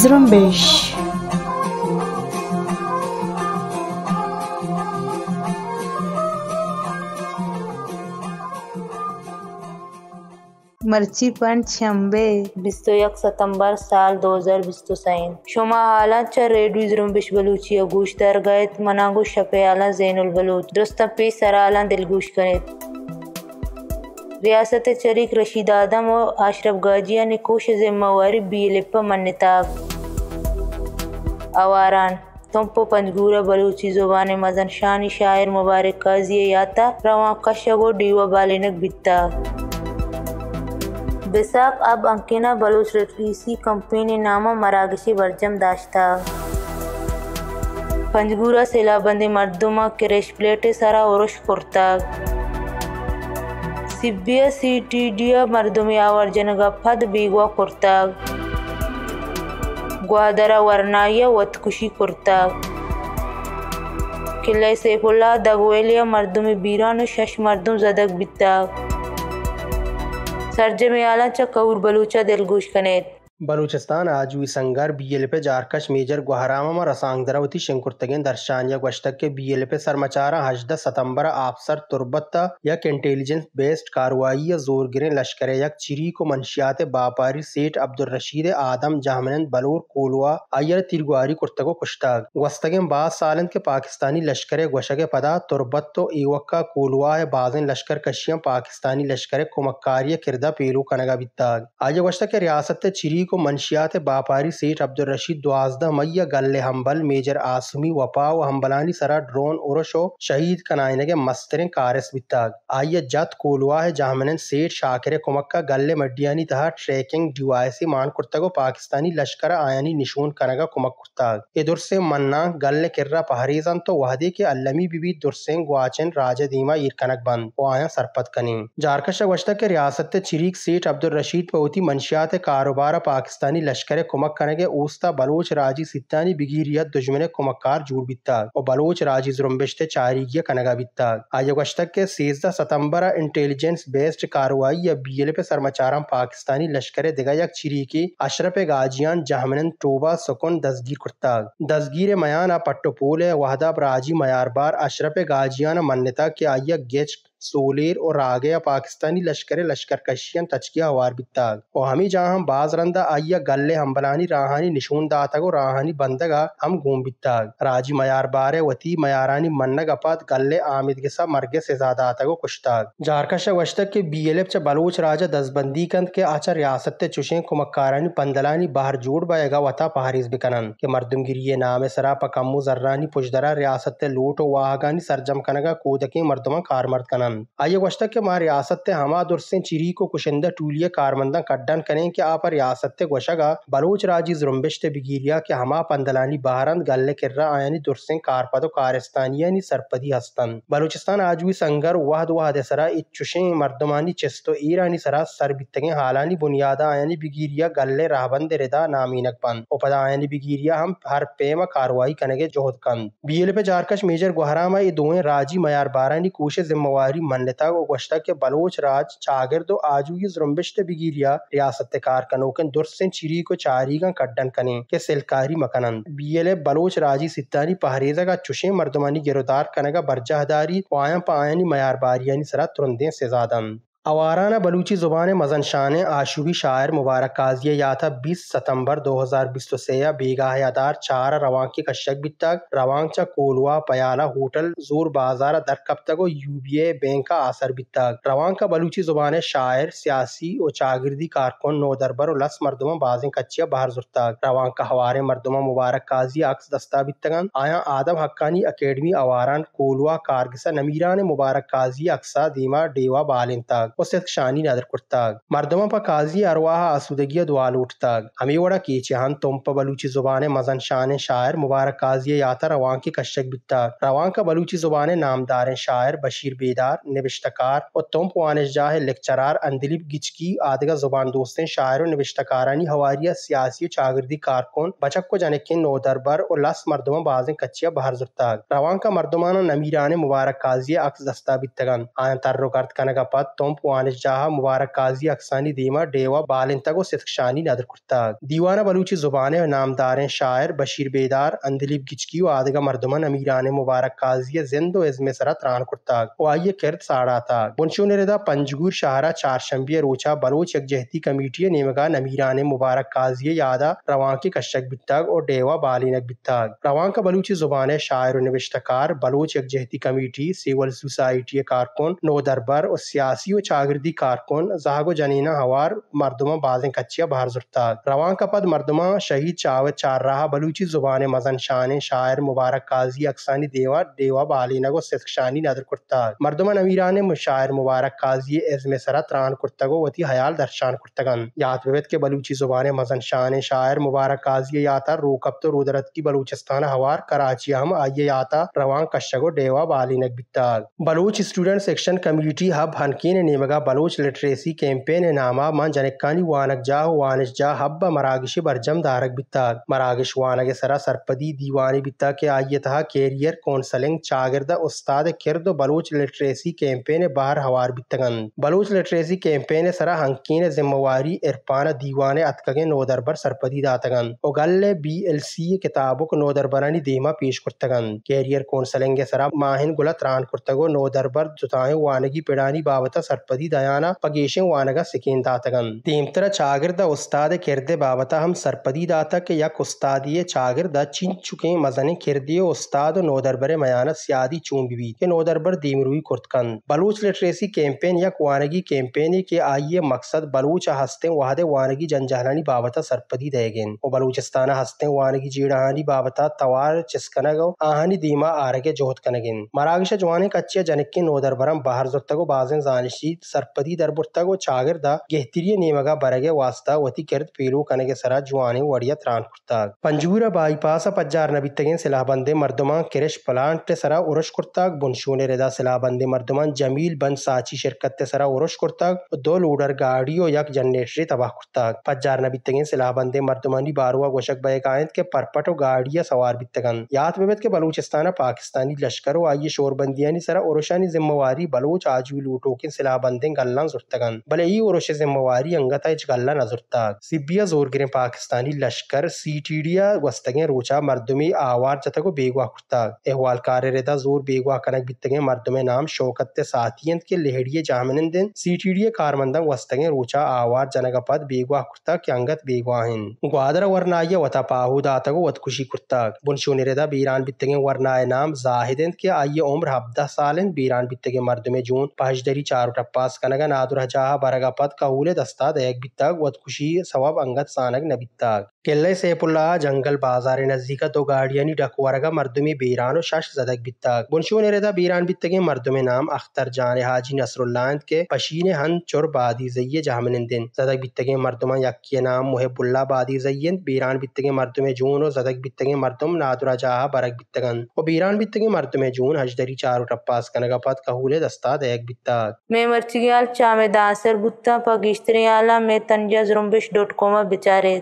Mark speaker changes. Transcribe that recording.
Speaker 1: Zrumbeixe
Speaker 2: मर्ची मर्चीपन छियानबे बीस सितंबर साल दो हज़ार बीसोसैन शुमा हालात च रेडियो जुर्म बिश बलूची अगूश दर गए मनागो शपे आला जैन बलूच दुरुस्त पी सराला दिलगूश करे रियासत चरिक रशीद आदम और आशरफ गाजिया ने कोश जिम्मेवारी बी बीलिप मन्नताब आवारान तुम पो पंजगूरा बलूची जुबान मजन शानी शायर मुबारक काजिया याता रवा कशगो डीवा बालिनक बिता बैसाख अब अंकिना बलूच रत्रीसी कंपनी नामा मरागशी वर्जम दाश्ता पंजगुरा पंजगूरा सिलाबंदी मर्दुमा किरेश प्लेटे सारा औरश उर्श कुर्ताग सिब्बिया सीटीडिया मर्दुमी आवर्जन फद बीगवा कुर्ताग ग्वादरा वरनाया वतकुशी कुर्ताग किले से पुला दगवेलिया मर्दुमी बीरान शश मर्दुम जदक बिता सर्जमे आला च बलूचा दिलगुश कनेत
Speaker 1: ಬಲೂಚಿಸ್ತಾನ ಆಜು ಸಂಗಾರ್ ಬಿಎಲ್ಪೆ ಜಾರ್ಕಶ್ ಮೇಜರ್ ಗುಹರಾಮ ರಸಾಂಗ್ ದರವತಿ ಶಂಕುರ್ತಗೆನ್ ದರ್ಶಾನಿಯ ಗಶ್ತಕ್ಕೆ ಬಿಎಲ್ಪೆ सरमचारा हजद सतंबर आफसर तुरबत यक इंटेलिजेंस बेस्ड कार्रवाई या जोर गिरे लश्कर यक चिरी को मंशियात बापारी सेठ अब्दुलरशीद आदम जामनन बलूर कोलवा अयर तिरगुआरी कुर्तको कुश्ताग वस्तगें बाद सालन के पाकिस्तानी लश्कर गशक पदा तुरबत तो एवक्का कोलवा है बाजन लश्कर कशियम पाकिस्तानी लश्कर कुमक्कारिय किरदा पेरू कनगा बिताग आज रियासत चिरी को ಮನ್ಷಿಯಾತೆ बापारी सेठ अब्दुल रशीद दुआजदा मैया गल्ले हम्बल मेजर आसमी वपाव हम्बलानी सरा ड्रोन उरशो शहीद के मस्तरे कारस बिताग आइये जत कोलुआ है जामन सेठ शाकिर कुमक्का गल्ले मडियानी तहा ट्रैकिंग डिवाइसी मान कुर्तगो पाकिस्तानी लश्कर आयानी निशून कनगा कुमक कुर्ताग इधर दुर्से मन्ना गल्ले किर्रा पहरेजन तो वहदे के अल्लमी बीबी दुर्से गुआचन राजे दीमा ईर कनक बंद वो आया सरपत कनी झारखंड वश्ता के रियासत चिरीक सेठ अब्दुल रशीद पोती मंशियात कारोबार पाक पाकिस्तानी लश्कर कमक करेंगे ओस्ता बलोच राजी सितानी बिगिरिया दुश्मन कमकार जूर बिता और बलोच राजी जुरम्बिश्ते चारीगिया कनगा बिता आयोग के सेजदा सितंबर इंटेलिजेंस बेस्ड कार्रवाई या बी एल पे सरमाचारम पाकिस्तानी लश्कर दिगायक चिरी की अशरफ गाजियान जहमन टोबा सुकुन दसगीर कुर्ता दसगीर मयान पट्टोपोल वहदाब राजी मयारबार अशरफ गाजियान मान्यता के आया गेच सोलेर और आगया पाकिस्तानी लश्कर लश्कर कशियन तचकिया अवार बिता और हमी जहाँ हम बाज रंदा आइया गल्ले हम बलानी राहानी निशून दातग और राहानी बंदगा हम घूम बिता राजी मयार बारे वती मयारानी मन्नग अपात गल्ले आमिद के सा मरगे से ज्यादा को कुश्ताग झारखंड वशतक के बी एल एफ बलोच राजा दसबंदी कंद के आचा रियासत चुशे कुमकारानी पंदलानी बाहर जोड़ बाएगा वता पहारिस बिकनन के मरदम ये नाम सरा पकमू जर्रानी पुजदरा रियासत लूट वाहगानी सरजम कनगा कूदकी मर्दमा मर्द कनन के आयोग रियासत हमाद उर्सिन चिरी को कुशिंदा टूलिया कारमंदा कड्डन करे के आप रियासत गोशगा बलोच राजी जुरम्बिश्त बिगिरिया के हमा पंदलानी बहारंद गल किर्रा आयानी दुरसिन कारपदो कारस्तानी सरपदी हस्तन बलोचिस्तान आज भी संगर वहद वहद सरा इच्छुशे मर्दमानी चिस्तो ईरानी सरा सरबितगे हालानी बुनियादा आयनी बिगिरिया गल्ले राहबंद रिदा नामीनक बंद उपदा आयनी बिगिरिया हम हर पेमा कार्रवाई कनेगे जोहद कंद बी एल पे जारकश मेजर गुहरामा ये दोए राजी मयार बारानी कोशे जिम्मेवारी की मान्यता को गुगशत के बलोच राज दो आजू ये जुम्बिशत बिगिरिया रियासत कारकनो कारकनोकन दुरसन चिरी को चारी का कड्डन कने के सिलकारी मकनन बी एल ए बलोच राजी सिद्धानी पहरेजा का चुशे मर्दमानी गिरदार का बरजाहदारी पाया पायानी मयारबारियानी सरा तुरंदे ज्यादा अवाराना बलूची ज़ुबान मजन शान आशुबी शायर मुबारक काजिया याथा बीस सितंबर दो हज़ार बीस तो से बेगा यादार चार रवां की कशक बितक रवांगचा कोलवा पयाला होटल जोर बाजार दर कब तक ए बैंक का असर बितक रवान का बलूची ज़ुबान शायर सियासी और चागिरदी कारकुन नौ दरबर और लस मरदमा बाजें कच्चिया बाहर जुर्तक रवांग का हवारे मरदमा मुबारक काजिया अक्स दस्ता बितगन आया आदम हक्कानी अकेडमी अवारान कोलवा कारगिसा ने मुबारक काजिया अक्सा दीमा डेवा बालिन तक دەکەتاگ پۆستێت شانی نادر مردم کازی ارواح آسودگی دوال ئاسوودەگیە دوالوتتاگ ئەمی وەرە کێچی هەند تۆمپە بلوچی زبان مزن شان شاعر مبارک کازی مبارە قازیە یاتە ڕەوانکی کەشتێک روان کا بلوچی زبان نامدار شاعر بشیر بیدار نوشتکار و تۆم جاہ لەکچەرار اندلیب گچکی آدگا زبان دۆستێن شاعر و نوشتکارانی هەواریە سیاسی و چاگردی کارکۆن بچک کو جانے کے نو دربر و لس مردمە بازن و نمیران مبارک کازی اکس دستا قازیە عکس دەستا بیتتەگەن ئایان تەڕۆکارد کەنەگە پات تۆم पुआनजाह मुबारक काजी अक्सानी दीमा डेवा बालिन तगो सितशानी नदर कुर्ता दीवाना बलूची जुबान नामदारें शायर बशीर बेदार अंदलीब गिचकी आदगा मरदमन अमीरान मुबारक काजी जिंदो इजमे सरा त्रान कुर्ता वो आइये किरद साड़ा था मुंशो ने निरदा पंजगूर शाहरा चारशंबिया रोचा बलोच यकजहती कमेटी नेमगा अमीरान मुबारक काजी यादा रवान के कश्यक बित्ताग और डेवा बालिनक बित्ताग रवान का बलूची जुबान शायर और नविश्तकार Baloch Yakjehti committee civil society कारकुन नोदरबर और सियासी और चागिर्दी कारकुन जागो जनीना हवार मरदमा बाजें कच्चिया बाहर जुर्ताग रवान का पद मरदमा शहीद चाव चार रहा बलूची जुबान मजन शान शायर मुबारक काजी अक्सानी देवा देवा बालीना को सिस्कशानी नदर कुर्ताग मरदमा नवीरा ने शायर मुबारक काजी एजम सरा त्रान कुर्तगो वती हयाल दर्शान कुर्तगन याद विवेद के बलूची जुबान मजन शान शायर मुबारक काजी याता रोकब तो रुदरत की बलूचिस्तान हवार कराची हम आइये याता रवान कश्यगो डेवा बालीनक बिताग Baloch student section community hub हनकी ने बलूच लिटरेसी कैंपेन नामा ನಾಮ जनकानी वानक जा वानिश जा हब मरागिश बरजम ದಾರಕ್ बिता मरागिश वानक सरा सरपदी दीवानी बिता के था कैरियर कौंसलिंग चागिरदा उस्ताद किरद बलूच लिटरेसी कैंपेन बाहर हवार बितगन बलूच लिटरेसी कैंपेन सरा हंकीन जिम्मेवारी इरपान दीवान अतकगे दरबर सरपदी दातगन उगल बी एल सी नो नोदरबरानी देमा पेश कुर्तगन कैरियर कौंसलिंग सरा माहिन गुला त्रान कुर्तगो नोदरबर जुताए वानगी पिड़ानी बाबता सरपद ಸರ್ಪದಿದಯಾನ ಪಗೇಶವಾನಗ ಸಿಕೇಂದಾತಗನ್ ತೇಮ್ತರ ಚಾಗಿರ್ದ ಉಸ್ತಾದ ಕೆರ್ದೆ ಬಾಬತ ಹಮ್ ಸರ್ಪದಿದಾತಕ ಯಕ್ ಉಸ್ತಾದಿಯ ಚಾಗಿರ್ದ ಚಿಂಚುಕೆ मजने ಕೆರ್ದಿಯ उस्ताद नोदरबर मयानत सियादी चूंबी के नोदरबर दीमरुई कुर्तकन बलूच लिटरेसी कैंपेन या वानगी कैंपेन के आइए मकसद बलूच हस्ते वाहदे वानगी जनजहरानी बाबता सरपदी देगेन ओ बलूचिस्तान हस्ते वानगी जीड़ाहानी बाबता तवार चिस्कनग आहानी दीमा आरगे जोहत कनगिन मरागिश जवाने कच्चे जनक के नोदरबरम बाहर जुत्तगो बाजन जानिशी सरपति ಸರ್ಪದಿ ದರ್ಬುರ್ತಾಗೋ ಚಾಗರ್ದ ಗೆಹ್ತಿರಿಯ ನೇಮಗ ಬರಗೆ ವಾಸ್ತ ಒತಿ ಕೆರೆದ್ ಪೇಲು ಕನಗೆ सरा जुआने वड़िया ತ್ರಾನ್ कुर्ता पंजूरा बाईपास पज्जार नबितगे सिलाहबंदे मर्दमा किरेश प्लांट सरा उरश कुर्ताग बुनशूने रेदा सिलाहबंदे मर्दमा जमील बन साची शिरकत ते सरा उरश कुर्ता दो लोडर गाड़ियों यक जनरेटरी तबाह कुर्ताग पज्जार नबितगे सिलाहबंदे मर्दमानी बारुआ गोशक बयकायत के परपटो गाड़िया सवार बितगन याद बेबत के बलूचिस्तान पाकिस्तानी लश्करो आई शोरबंदियानी सरा उरशानी जिम्मेवारी बलोच आजवी लूटो के सिलाहबंद pandeen gallaan surtagan balay'ii Orooshee Zimbaawarii hangataa ichi gallaan azurta sibbiya zoorgireen Paakistaanii lashkar siidiidiyaa wastageen roochaa mardumii aawaar jatago beeguwaa kurta ehwaal kaarereetaa zoor beeguwaa kanak bittageen mardumee naam shookatte saatiyent ke leheriye jaaminenden siidiidiyaa kaarmandan wastageen roochaa aawaar janagapaat beeguwaa kurta ke hangat beeguwaa hin gwaadara warnaayya wata paahudaa tago wat kushii kurta bunshoonereetaa biiraan bittageen warnaaya naam zaahident ke ayya umr habda saalen biiraan bittageen mardumee juun paashdarii chaaru tappa पास paskanaga naadurachaha baragapad kaule dastad eegbittaag wad kushii sabab angat saanak nabittaag kellee seepullaa jangal bazaare nazdika दो गाड़ियानी डकवारगा मर्दुमी बीरान और शश जदक बित्ताग ने रेदा बीरान बित्तगे मर्दुमे नाम अख्तर जान हाजी नसरुल्लांद के पशीने हन चोर बादी जये जामनिन दिन जदक बित्तगे मर्दुमा यक्की नाम मुहिबुल्ला बादी जयन बीरान बित्तगे मर्दुमे जून और जदक बित्तगे मर्दुम नादुरा जाहा बरक बित्तगन और बीरान बित्तगे मर्दुमे जून हजदरी चारो टप्पास कनगपत कहूले दस्ता दयक बित्ताग
Speaker 2: मेमर चामे दासर गुत्ता पग में तंजा जुरुम्बिश डॉट बिचारे